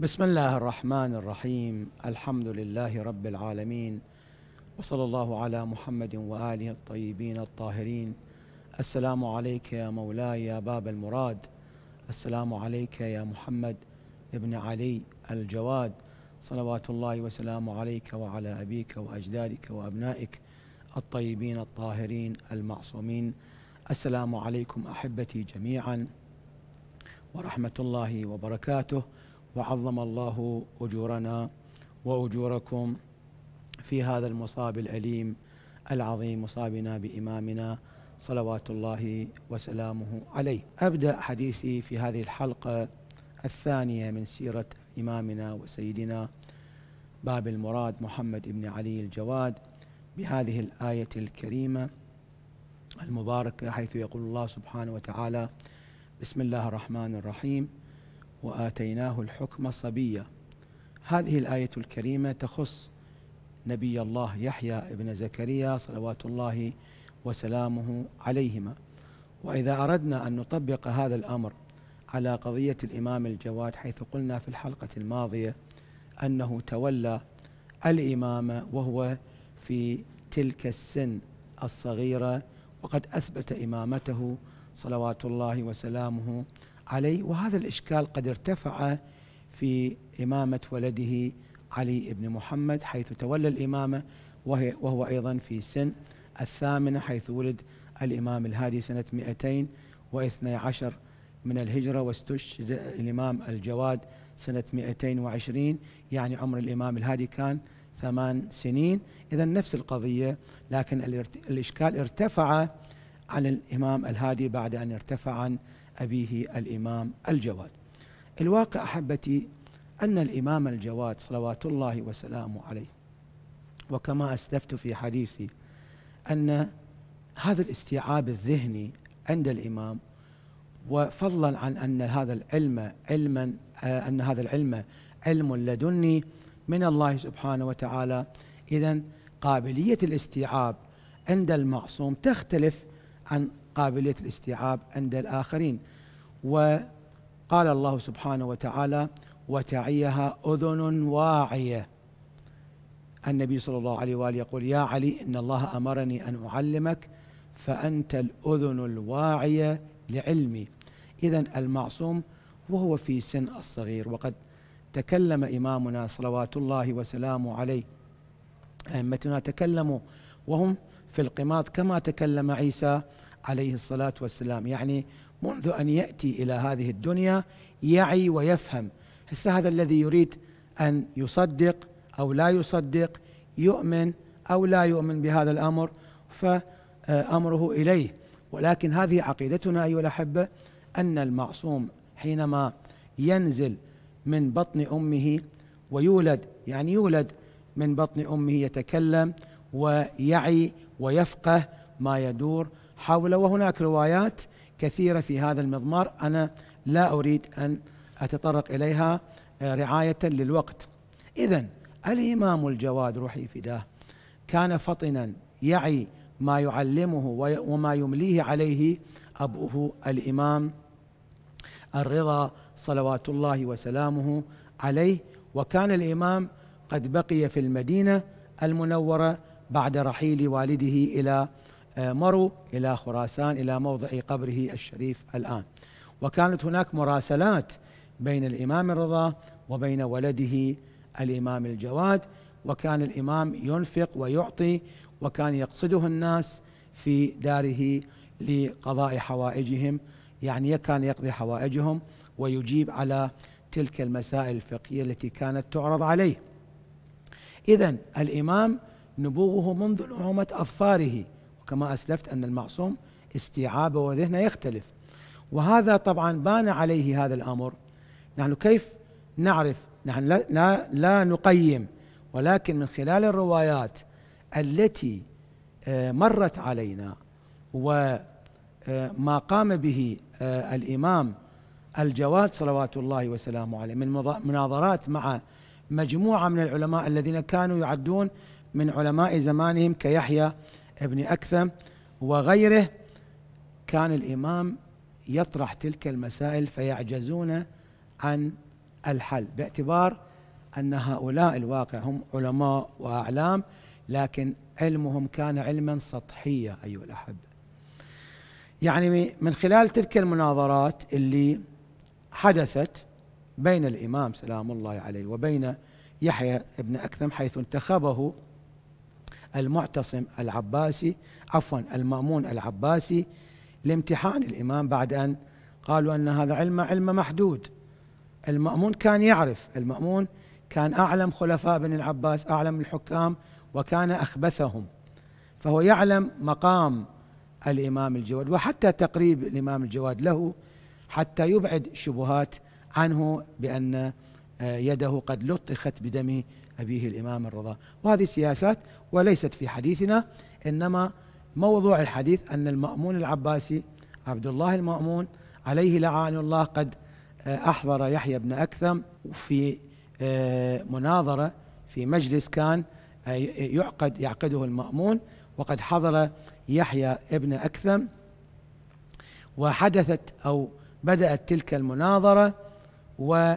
بسم الله الرحمن الرحيم الحمد لله رب العالمين وصلى الله على محمد واله الطيبين الطاهرين السلام عليك يا مولاي يا باب المراد السلام عليك يا محمد ابن علي الجواد صلوات الله وسلامه عليك وعلى ابيك واجدادك وابنائك الطيبين الطاهرين المعصومين السلام عليكم احبتي جميعا ورحمه الله وبركاته وعظم الله اجورنا واجوركم في هذا المصاب الاليم العظيم مصابنا بامامنا صلوات الله وسلامه عليه. ابدا حديثي في هذه الحلقه الثانيه من سيره امامنا وسيدنا باب المراد محمد بن علي الجواد بهذه الايه الكريمه المباركه حيث يقول الله سبحانه وتعالى بسم الله الرحمن الرحيم واتيناه الحكم صبيا هذه الايه الكريمه تخص نبي الله يحيى ابن زكريا صلوات الله وسلامه عليهما واذا اردنا ان نطبق هذا الامر على قضيه الامام الجواد حيث قلنا في الحلقه الماضيه انه تولى الامامه وهو في تلك السن الصغيره وقد اثبت امامته صلوات الله وسلامه علي وهذا الإشكال قد ارتفع في إمامة ولده علي بن محمد حيث تولى الإمامة وهي وهو أيضا في سن الثامنة حيث ولد الإمام الهادي سنة 212 من الهجرة واستشهد الإمام الجواد سنة 220 يعني عمر الإمام الهادي كان ثمان سنين إذا نفس القضية لكن الإشكال ارتفع عن الإمام الهادي بعد أن ارتفع عن أبيه الإمام الجواد الواقع أحبتي أن الإمام الجواد صلوات الله وسلامه عليه وكما أسلفت في حديثي أن هذا الاستيعاب الذهني عند الإمام وفضلا عن أن هذا العلم علما أن هذا العلم علم لدني من الله سبحانه وتعالى إذا قابلية الاستيعاب عند المعصوم تختلف عن قابلية الاستيعاب عند الآخرين وقال الله سبحانه وتعالى وتعيها أذن واعية النبي صلى الله عليه وآله يقول يا علي إن الله أمرني أن أعلمك فأنت الأذن الواعية لعلمي إذا المعصوم وهو في سن الصغير وقد تكلم إمامنا صلوات الله وسلامه عليه أئمتنا تكلموا وهم في القماط كما تكلم عيسى عليه الصلاة والسلام يعني منذ أن يأتي إلى هذه الدنيا يعي ويفهم هسه هذا الذي يريد أن يصدق أو لا يصدق يؤمن أو لا يؤمن بهذا الأمر فأمره إليه ولكن هذه عقيدتنا أيها الأحبة أن المعصوم حينما ينزل من بطن أمه ويولد يعني يولد من بطن أمه يتكلم ويعي ويفقه ما يدور حوله وهناك روايات كثيرة في هذا المضمار أنا لا أريد أن أتطرق إليها آه، رعاية للوقت إذا الإمام الجواد روحي فداه كان فطنا يعي ما يعلمه وما يمليه عليه أبوه الإمام الرضا صلوات الله وسلامه عليه وكان الإمام قد بقي في المدينة المنورة بعد رحيل والده إلى مروا إلى خراسان إلى موضع قبره الشريف الآن وكانت هناك مراسلات بين الإمام الرضا وبين ولده الإمام الجواد وكان الإمام ينفق ويعطي وكان يقصده الناس في داره لقضاء حوائجهم يعني كان يقضي حوائجهم ويجيب على تلك المسائل الفقهية التي كانت تعرض عليه إذا الإمام نبوغه منذ نعومة أظفاره كما أسلفت أن المعصوم استيعابه وذهنه يختلف وهذا طبعا بان عليه هذا الأمر نحن كيف نعرف نحن لا, لا, لا نقيم ولكن من خلال الروايات التي آه، مرت علينا وما آه، قام به آه، الإمام الجواد صلوات الله وسلامه عليه من مناظرات مع مجموعة من العلماء الذين كانوا يعدون من علماء زمانهم كيحيى ابن أكثم وغيره كان الإمام يطرح تلك المسائل فيعجزون عن الحل باعتبار أن هؤلاء الواقع هم علماء وأعلام لكن علمهم كان علما سطحيا أيها الأحب يعني من خلال تلك المناظرات اللي حدثت بين الإمام سلام الله عليه وبين يحيى ابن أكثم حيث انتخبه المعتصم العباسي عفوا المامون العباسي لامتحان الامام بعد ان قالوا ان هذا علم علم محدود المامون كان يعرف المامون كان اعلم خلفاء بن العباس اعلم الحكام وكان اخبثهم فهو يعلم مقام الامام الجواد وحتى تقريب الامام الجواد له حتى يبعد شبهات عنه بان آه، يده قد لطخت بدم أبيه الإمام الرضا وهذه سياسات وليست في حديثنا إنما موضوع الحديث أن المأمون العباسي عبد الله المأمون عليه لعان الله قد آه، أحضر يحيى بن أكثم في آه، مناظرة في مجلس كان يعقد يعقده المأمون وقد حضر يحيى ابن أكثم وحدثت أو بدأت تلك المناظرة و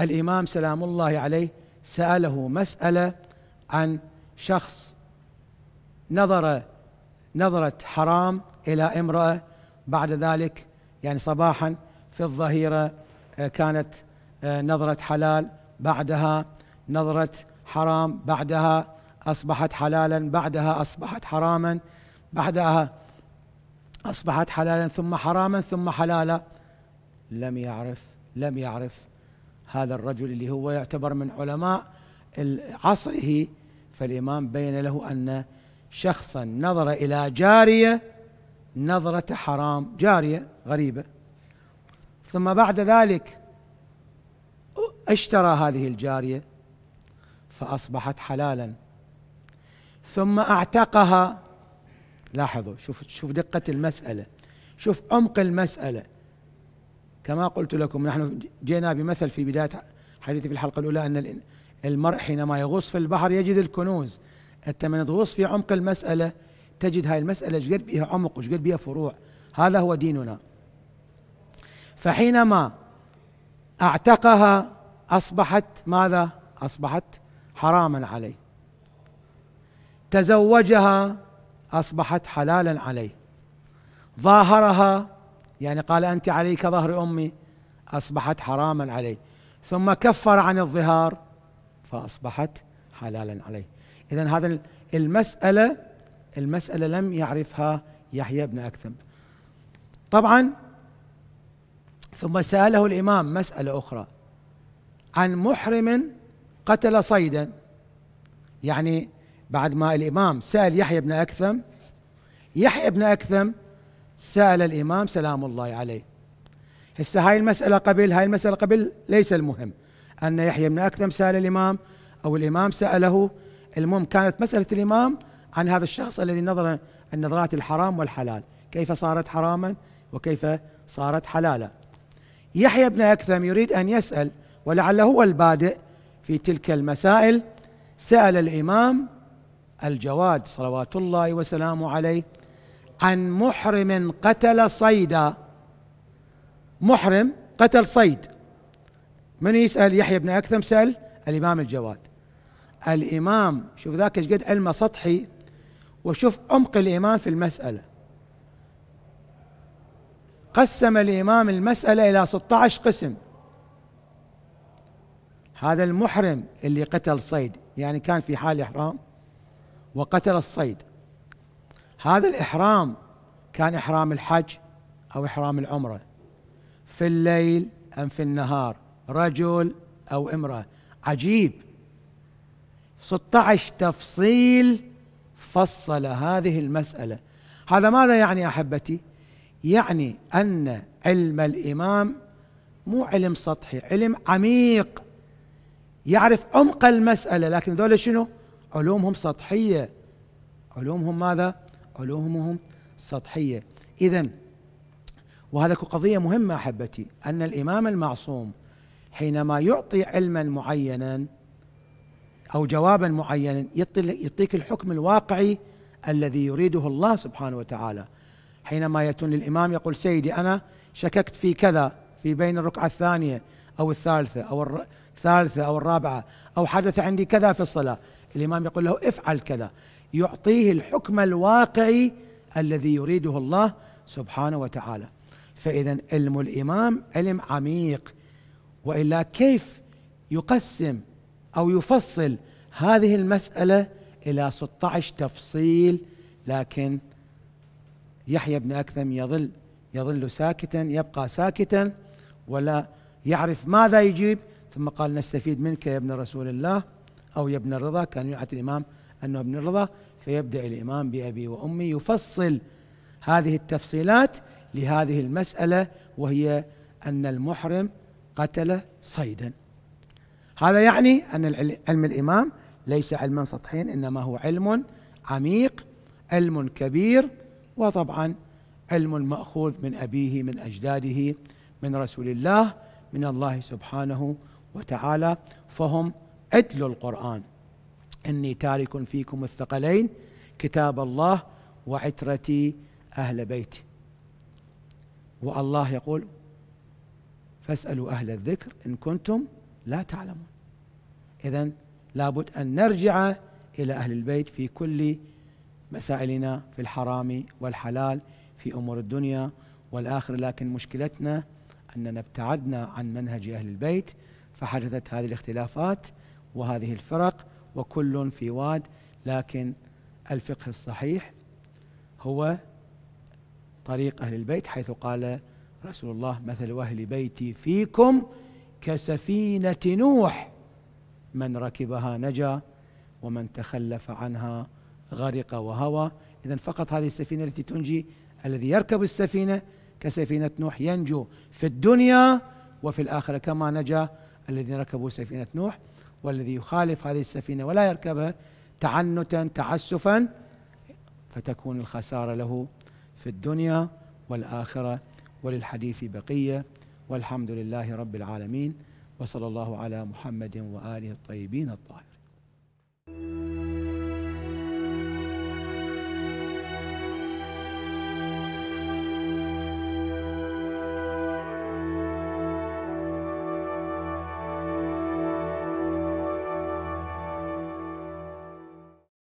الامام سلام الله عليه ساله مساله عن شخص نظر نظره حرام الى امراه بعد ذلك يعني صباحا في الظهيره آه، كانت آه، نظره حلال بعدها نظره حرام بعدها اصبحت حلالا بعدها اصبحت حراما بعدها اصبحت حلالا ثم حراما ثم حلالا لم يعرف لم يعرف هذا الرجل اللي هو يعتبر من علماء عصره فالإمام بين له أن شخصا نظر إلى جارية نظرة حرام جارية غريبة ثم بعد ذلك اشترى هذه الجارية فأصبحت حلالا ثم اعتقها لاحظوا شوف شوف دقة المسألة شوف عمق المسألة كما قلت لكم نحن جئنا بمثل في بداية حديثي في الحلقة الأولى أن المرء حينما يغوص في البحر يجد الكنوز أنت من تغوص في عمق المسألة تجد هاي المسألة ايش قد بها عمق وايش قد بها فروع هذا هو ديننا فحينما اعتقها أصبحت ماذا؟ أصبحت حراما عليه تزوجها أصبحت حلالا عليه ظاهرها يعني قال أنت عليك ظهر أمي أصبحت حراما عليه ثم كفر عن الظهار فأصبحت حلالا عليه إذا هذا المسألة المسألة لم يعرفها يحيى بن أكثم طبعا ثم سأله الإمام مسألة أخرى عن محرم قتل صيدا يعني بعد ما الإمام سأل يحيى بن أكثم يحيى بن أكثم سأل الإمام سلام الله عليه هسه هاي المسألة قبل هاي المسألة قبل ليس المهم أن يحيى بن أكثم سأل الإمام أو الإمام سأله المهم كانت مسألة الإمام عن هذا الشخص الذي نظر النظرات الحرام والحلال كيف صارت حراما وكيف صارت حلالا يحيى بن أكثم يريد أن يسأل ولعله هو البادئ في تلك المسائل سأل الإمام الجواد صلوات الله وسلامه عليه عن محرم قتل صيدا محرم قتل صيد من يسأل يحيى بن أكثم سأل الإمام الجواد الإمام شوف ذاك ايش قد علمه سطحي وشوف عمق الإمام في المسألة قسم الإمام المسألة إلى 16 قسم هذا المحرم اللي قتل صيد يعني كان في حال إحرام وقتل الصيد هذا الإحرام كان إحرام الحج أو إحرام العمرة في الليل أم في النهار رجل أو امرأة عجيب 16 تفصيل فصل هذه المسألة هذا ماذا يعني أحبتي يعني أن علم الإمام مو علم سطحي علم عميق يعرف عمق المسألة لكن ذولا شنو علومهم سطحية علومهم ماذا علومهم سطحية إذا وهذا قضية مهمة أحبتي أن الإمام المعصوم حينما يعطي علما معينا أو جوابا معينا يعطيك الحكم الواقعي الذي يريده الله سبحانه وتعالى حينما يأتون للإمام يقول سيدي أنا شككت في كذا في بين الركعة الثانية أو الثالثة أو الثالثة أو الرابعة أو حدث عندي كذا في الصلاة الإمام يقول له افعل كذا يعطيه الحكم الواقعي الذي يريده الله سبحانه وتعالى فإذا علم الإمام علم عميق وإلا كيف يقسم أو يفصل هذه المسألة إلى 16 تفصيل لكن يحيى بن أكثم يظل يظل ساكتا يبقى ساكتا ولا يعرف ماذا يجيب ثم قال نستفيد منك يا ابن رسول الله أو يا ابن الرضا كان يعطي الإمام أنه ابن الرضا فيبدأ الإمام بأبي وأمي يفصل هذه التفصيلات لهذه المسألة وهي أن المحرم قتل صيدا هذا يعني أن علم الإمام ليس علما سطحيا إنما هو علم عميق علم كبير وطبعا علم مأخوذ من أبيه من أجداده من رسول الله من الله سبحانه وتعالى فهم عدل القرآن إني تارك فيكم الثقلين كتاب الله وعترتي أهل بيتي والله يقول فاسألوا أهل الذكر إن كنتم لا تعلمون إذا لابد أن نرجع إلى أهل البيت في كل مسائلنا في الحرام والحلال في أمور الدنيا والآخرة لكن مشكلتنا أننا ابتعدنا عن منهج أهل البيت فحدثت هذه الاختلافات وهذه الفرق وكل في واد لكن الفقه الصحيح هو طريق أهل البيت حيث قال رسول الله مثل أهل بيتي فيكم كسفينة نوح من ركبها نجا ومن تخلف عنها غرق وهوى إذا فقط هذه السفينة التي تنجي الذي يركب السفينة كسفينة نوح ينجو في الدنيا وفي الآخرة كما نجا الذين ركبوا سفينة نوح والذي يخالف هذه السفينة ولا يركبها تعنتا تعسفا فتكون الخسارة له في الدنيا والآخرة وللحديث بقية والحمد لله رب العالمين وصلى الله على محمد وآله الطيبين الطاهرين